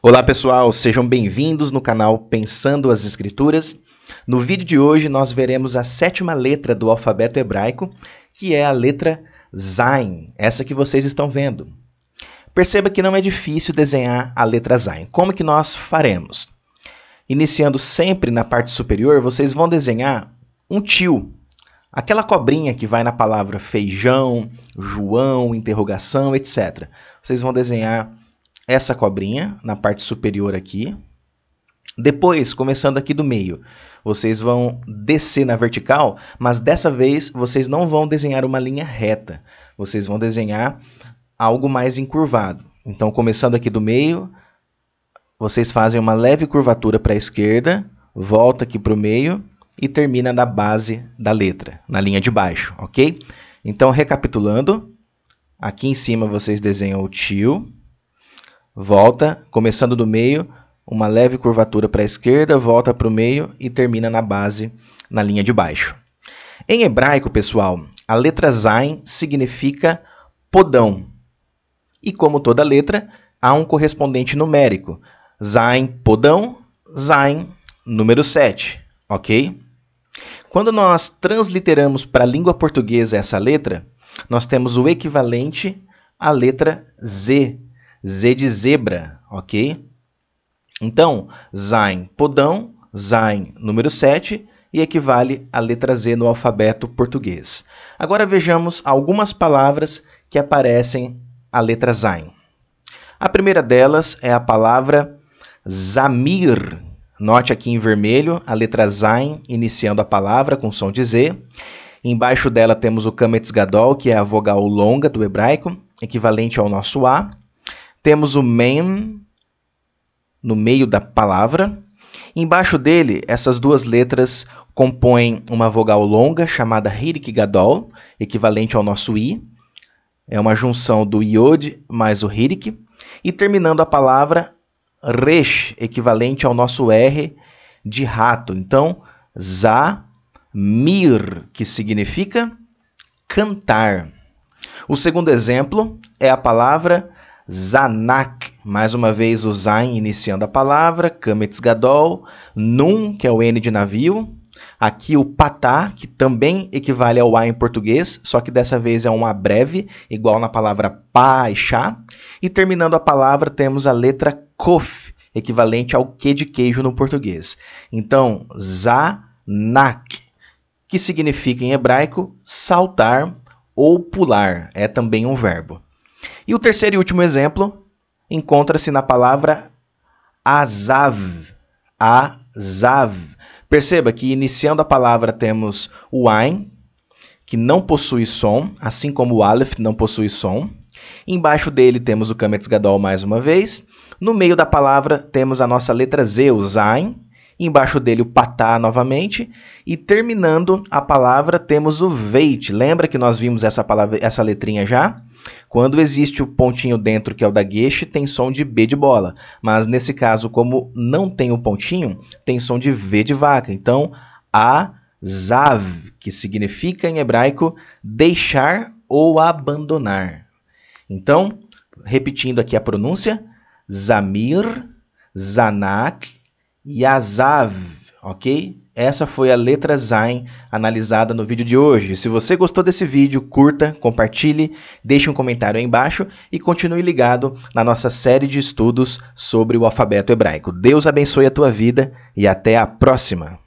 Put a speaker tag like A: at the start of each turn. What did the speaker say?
A: Olá pessoal, sejam bem-vindos no canal Pensando as Escrituras. No vídeo de hoje nós veremos a sétima letra do alfabeto hebraico, que é a letra Zain, essa que vocês estão vendo. Perceba que não é difícil desenhar a letra Zain. Como que nós faremos? Iniciando sempre na parte superior, vocês vão desenhar um tio, Aquela cobrinha que vai na palavra feijão, João, interrogação, etc. Vocês vão desenhar essa cobrinha na parte superior aqui. Depois, começando aqui do meio, vocês vão descer na vertical, mas dessa vez vocês não vão desenhar uma linha reta. Vocês vão desenhar algo mais encurvado. Então, começando aqui do meio, vocês fazem uma leve curvatura para a esquerda, volta aqui para o meio e termina na base da letra, na linha de baixo, ok? Então, recapitulando, aqui em cima vocês desenham o tio, volta, começando do meio, uma leve curvatura para a esquerda, volta para o meio e termina na base, na linha de baixo. Em hebraico, pessoal, a letra Zain significa podão. E como toda letra, há um correspondente numérico. Zain, podão, Zain, número 7, ok? Quando nós transliteramos para a língua portuguesa essa letra, nós temos o equivalente à letra Z Z de zebra, ok? Então, Zain, podão, Zain, número 7, e equivale à letra Z no alfabeto português. Agora vejamos algumas palavras que aparecem a letra Zain. A primeira delas é a palavra Zamir. Note aqui em vermelho a letra Zain iniciando a palavra com som de Z. Embaixo dela temos o Kametz Gadol, que é a vogal longa do hebraico, equivalente ao nosso A. Temos o man no meio da palavra. Embaixo dele, essas duas letras compõem uma vogal longa chamada Gadol, equivalente ao nosso i. É uma junção do iod mais o hirik. E terminando a palavra resh, equivalente ao nosso r de rato. Então, mir que significa cantar. O segundo exemplo é a palavra Zanak, mais uma vez o Zain iniciando a palavra, Kametz Gadol, Nun, que é o N de navio, Aqui o patá, que também equivale ao a em português, só que dessa vez é um a breve, igual na palavra Paixá, e chá. E terminando a palavra, temos a letra kof, equivalente ao que de queijo no português. Então, zanak, que significa em hebraico saltar ou pular, é também um verbo. E o terceiro e último exemplo encontra-se na palavra azav. Azav. Perceba que iniciando a palavra temos o ain, que não possui som, assim como o aleph não possui som. Embaixo dele temos o Kametz Gadol mais uma vez. No meio da palavra temos a nossa letra Z, o Zain. Embaixo dele o Patá novamente. E terminando a palavra temos o Veit. Lembra que nós vimos essa, palavra, essa letrinha já? Quando existe o pontinho dentro, que é o da gueixa, tem som de B de bola. Mas nesse caso, como não tem o pontinho, tem som de V de vaca. Então, a zav, que significa em hebraico deixar ou abandonar. Então, repetindo aqui a pronúncia, Zamir, Zanak e Azav, ok? Essa foi a letra Zain analisada no vídeo de hoje. Se você gostou desse vídeo, curta, compartilhe, deixe um comentário aí embaixo e continue ligado na nossa série de estudos sobre o alfabeto hebraico. Deus abençoe a tua vida e até a próxima!